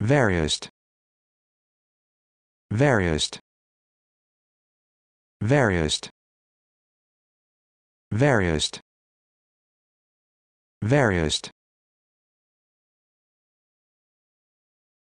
Various. Various. Various. Various. Various.